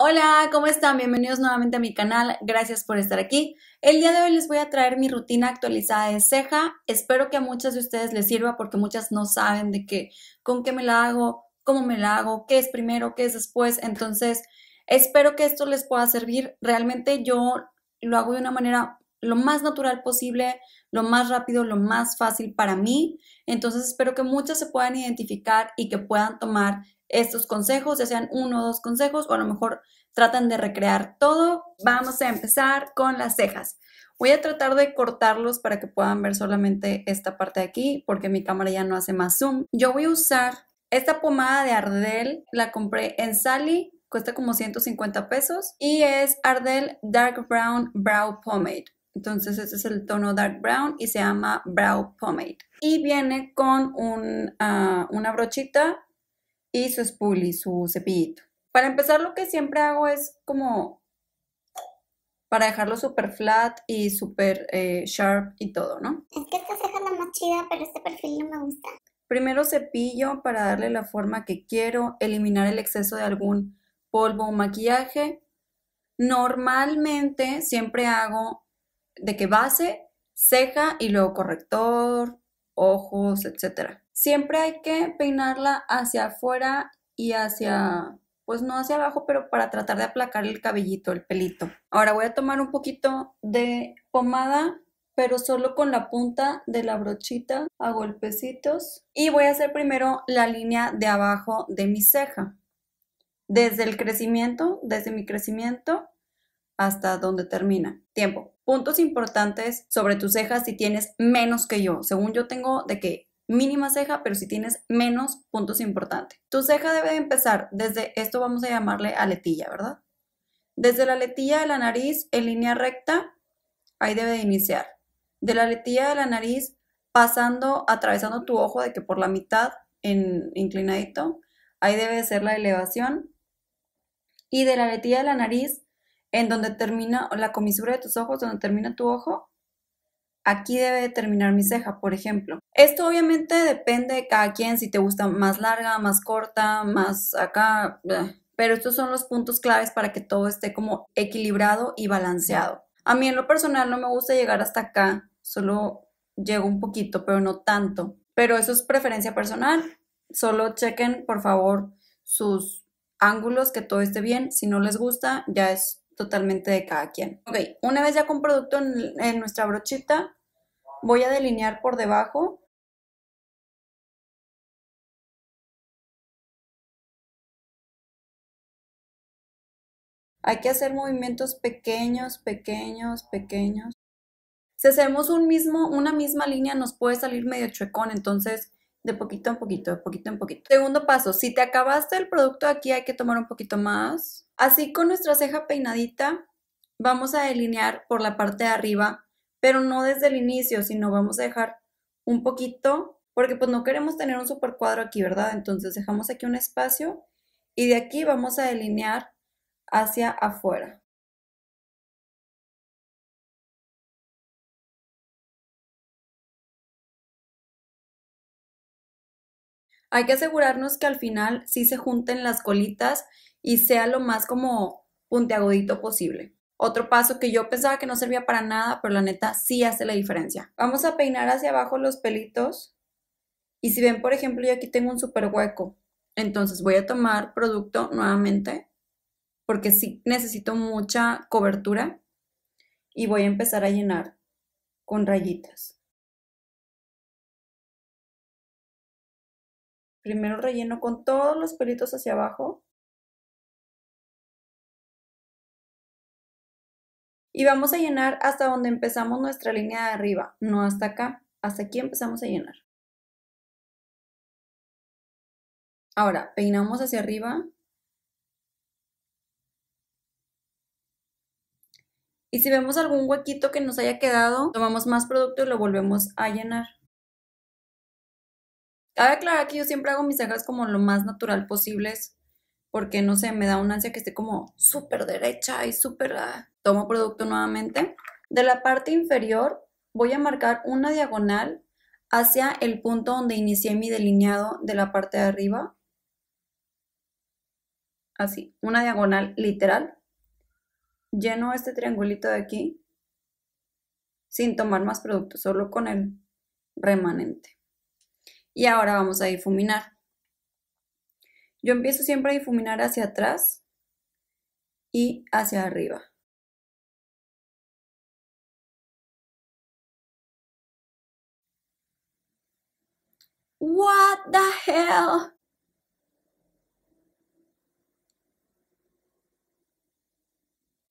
Hola, ¿cómo están? Bienvenidos nuevamente a mi canal. Gracias por estar aquí. El día de hoy les voy a traer mi rutina actualizada de ceja. Espero que a muchas de ustedes les sirva porque muchas no saben de qué, con qué me la hago, cómo me la hago, qué es primero, qué es después. Entonces, espero que esto les pueda servir. Realmente yo lo hago de una manera lo más natural posible, lo más rápido, lo más fácil para mí. Entonces, espero que muchas se puedan identificar y que puedan tomar estos consejos, ya sean uno o dos consejos, o a lo mejor tratan de recrear todo. Vamos a empezar con las cejas. Voy a tratar de cortarlos para que puedan ver solamente esta parte de aquí, porque mi cámara ya no hace más zoom. Yo voy a usar esta pomada de Ardell, la compré en Sally, cuesta como 150 pesos, y es Ardell Dark Brown Brow Pomade. Entonces este es el tono dark brown y se llama brow pomade. Y viene con ah, una brochita y su spoolie, su cepillito. Para empezar, lo que siempre hago es como para dejarlo súper flat y súper eh, sharp y todo, ¿no? Es que esta ceja es la más chida, pero este perfil no me gusta. Primero cepillo para darle la forma que quiero, eliminar el exceso de algún polvo o maquillaje. Normalmente siempre hago de que base, ceja y luego corrector, ojos, etcétera siempre hay que peinarla hacia afuera y hacia, pues no hacia abajo, pero para tratar de aplacar el cabellito, el pelito. Ahora voy a tomar un poquito de pomada, pero solo con la punta de la brochita a golpecitos. Y voy a hacer primero la línea de abajo de mi ceja. Desde el crecimiento, desde mi crecimiento hasta donde termina. Tiempo. Puntos importantes sobre tus cejas si tienes menos que yo. Según yo tengo de que mínima ceja, pero si tienes menos, puntos importantes. Tu ceja debe empezar desde, esto vamos a llamarle aletilla, ¿verdad? Desde la aletilla de la nariz en línea recta, ahí debe de iniciar. De la aletilla de la nariz pasando, atravesando tu ojo de que por la mitad, en inclinadito, ahí debe de ser la elevación. Y de la aletilla de la nariz, en donde termina la comisura de tus ojos, donde termina tu ojo, aquí debe terminar mi ceja, por ejemplo. Esto obviamente depende de cada quien, si te gusta más larga, más corta, más acá, pero estos son los puntos claves para que todo esté como equilibrado y balanceado. A mí en lo personal no me gusta llegar hasta acá, solo llego un poquito, pero no tanto. Pero eso es preferencia personal, solo chequen por favor sus ángulos, que todo esté bien, si no les gusta ya es totalmente de cada quien. Ok, una vez ya con producto en, en, nuestra brochita, voy a delinear por debajo Hay que hacer movimientos pequeños, pequeños, pequeños. Si hacemos un mismo, una misma línea nos puede salir medio chuecón, entonces de poquito en poquito, de poquito en poquito. Segundo paso, si te acabaste el producto aquí hay que tomar un poquito más. Así con nuestra ceja peinadita vamos a delinear por la parte de arriba pero no desde el inicio, sino vamos a dejar un poquito, porque pues no queremos tener un super cuadro aquí, ¿verdad? Entonces dejamos aquí un espacio y de aquí vamos a delinear hacia afuera. Hay que asegurarnos que al final sí se junten las colitas y sea lo más como puntiagudito posible. Otro paso que yo pensaba que no servía para nada, pero la neta sí hace la diferencia. Vamos a peinar hacia abajo los pelitos. Y si ven, por ejemplo, yo aquí tengo un super hueco. Entonces voy a tomar producto nuevamente, porque sí necesito mucha cobertura. Y voy a empezar a llenar con rayitas. Primero relleno con todos los pelitos hacia abajo. y vamos a llenar hasta donde empezamos nuestra línea de arriba, no hasta acá, hasta aquí empezamos a llenar. Ahora, peinamos hacia arriba. Y si vemos algún huequito que nos haya quedado, tomamos más producto y lo volvemos a llenar. Cabe aclarar que yo siempre hago mis cejas como lo más natural posibles, porque no sé, me da un ansia que esté como súper derecha y súper... Ah, tomo producto nuevamente. De la parte inferior voy a marcar una diagonal hacia el punto donde inicié mi delineado de la parte de arriba. Así, una diagonal literal. Lleno este triangulito de aquí sin tomar más producto, solo con el remanente. Y ahora vamos a difuminar. Yo empiezo siempre a difuminar hacia atrás y hacia arriba. What the hell?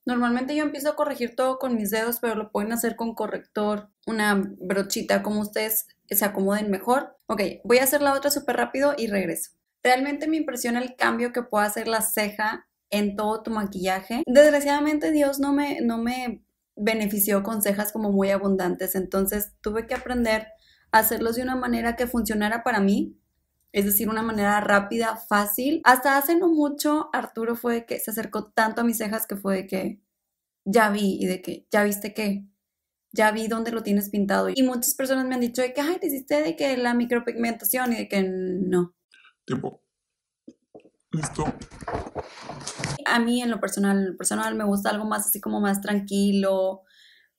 Normalmente yo empiezo a corregir todo con mis dedos, pero lo pueden hacer con corrector, una brochita, como ustedes se acomoden mejor. Ok, voy a hacer la otra súper rápido y regreso. Realmente me impresiona el cambio que puede hacer la ceja en todo tu maquillaje. Desgraciadamente Dios no me, no me benefició con cejas como muy abundantes, entonces tuve que aprender hacerlos de una manera que funcionara para mí, es decir, una manera rápida, fácil. Hasta hace no mucho Arturo fue que se acercó tanto a mis cejas que fue de que ya vi y de que ya viste qué, ya vi dónde lo tienes pintado. Y muchas personas me han dicho de que, ay, te hiciste de que la micropigmentación y de que no. Tiempo. Listo. A mí en lo personal, en lo personal me gusta algo más así como más tranquilo,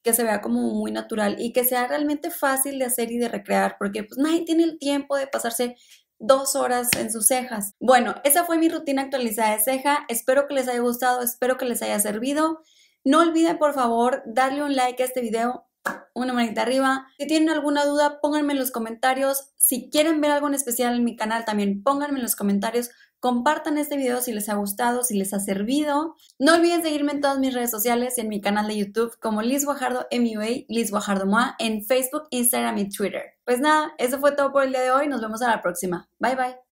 que se vea como muy natural y que sea realmente fácil de hacer y de recrear, porque pues nadie tiene el tiempo de pasarse dos horas en sus cejas. Bueno, esa fue mi rutina actualizada de ceja. Espero que les haya gustado, espero que les haya servido. No olviden, por favor, darle un like a este video, una manita arriba. Si tienen alguna duda, pónganme en los comentarios. Si quieren ver algo en especial en mi canal, también pónganme en los comentarios. Compartan este video si les ha gustado, si les ha servido. No olviden seguirme en todas mis redes sociales y en mi canal de YouTube como Liz Guajardo MUA, Liz Guajardo MOA, en Facebook, Instagram y Twitter. Pues nada, eso fue todo por el día de hoy. Nos vemos a la próxima. Bye bye.